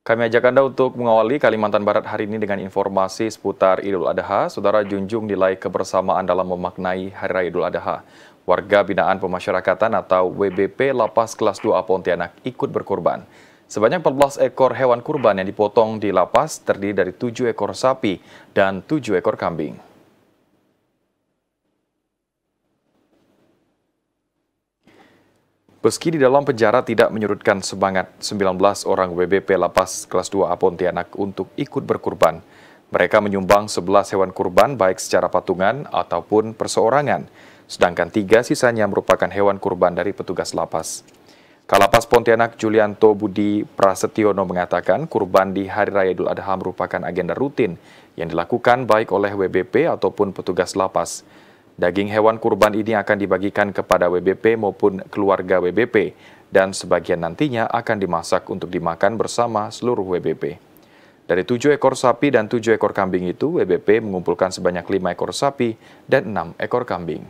Kami ajak Anda untuk mengawali Kalimantan Barat hari ini dengan informasi seputar Idul Adha. Saudara junjung nilai kebersamaan dalam memaknai Hari Raya Idul Adha. Warga Binaan Pemasyarakatan atau WBP Lapas Kelas 2 Pontianak ikut berkurban. Sebanyak 14 ekor hewan kurban yang dipotong di lapas terdiri dari 7 ekor sapi dan 7 ekor kambing. Meski di dalam penjara tidak menyurutkan semangat 19 orang WBP Lapas kelas 2 A Pontianak untuk ikut berkurban. Mereka menyumbang 11 hewan kurban baik secara patungan ataupun perseorangan, sedangkan tiga sisanya merupakan hewan kurban dari petugas lapas. Kalapas Pontianak Julianto Budi Prasetyono mengatakan kurban di Hari Raya Idul Adha merupakan agenda rutin yang dilakukan baik oleh WBP ataupun petugas lapas. Daging hewan kurban ini akan dibagikan kepada WBP maupun keluarga WBP dan sebagian nantinya akan dimasak untuk dimakan bersama seluruh WBP. Dari tujuh ekor sapi dan tujuh ekor kambing itu, WBP mengumpulkan sebanyak lima ekor sapi dan enam ekor kambing.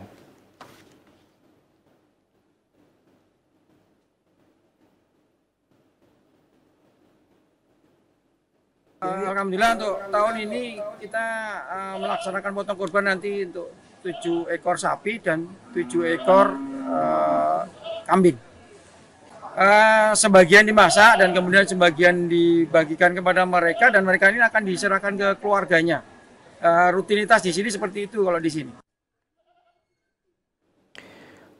Alhamdulillah untuk tahun ini kita eh, melaksanakan potong kurban nanti untuk tujuh ekor sapi dan tujuh ekor uh, kambing. Uh, sebagian dimasak dan kemudian sebagian dibagikan kepada mereka dan mereka ini akan diserahkan ke keluarganya. Uh, rutinitas di sini seperti itu kalau di sini.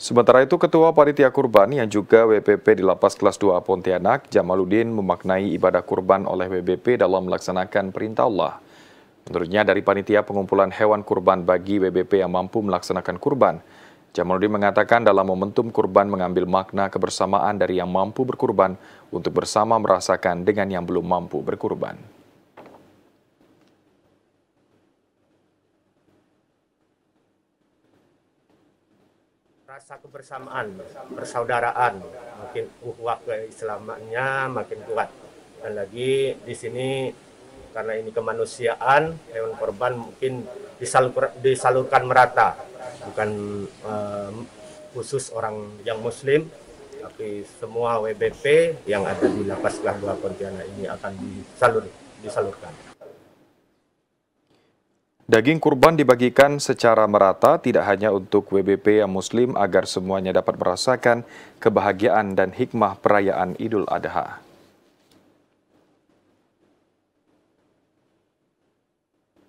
Sementara itu, Ketua Panitia Kurban yang juga WPP di Lapas Kelas 2 Pontianak, Jamaluddin memaknai ibadah kurban oleh WBP dalam melaksanakan perintah Allah. Menurutnya dari panitia pengumpulan hewan kurban bagi BBP yang mampu melaksanakan kurban, Jamaluddin mengatakan dalam momentum kurban mengambil makna kebersamaan dari yang mampu berkurban untuk bersama merasakan dengan yang belum mampu berkurban. Rasa kebersamaan, persaudaraan, makin uhwah keislamannya makin kuat. Dan lagi di sini karena ini kemanusiaan hewan korban mungkin disalur, disalurkan merata bukan eh, khusus orang yang muslim tapi semua WBP yang ada di lapas kelas 2 Pontianak ini akan disalur, disalurkan. Daging kurban dibagikan secara merata tidak hanya untuk WBP yang muslim agar semuanya dapat merasakan kebahagiaan dan hikmah perayaan Idul Adha.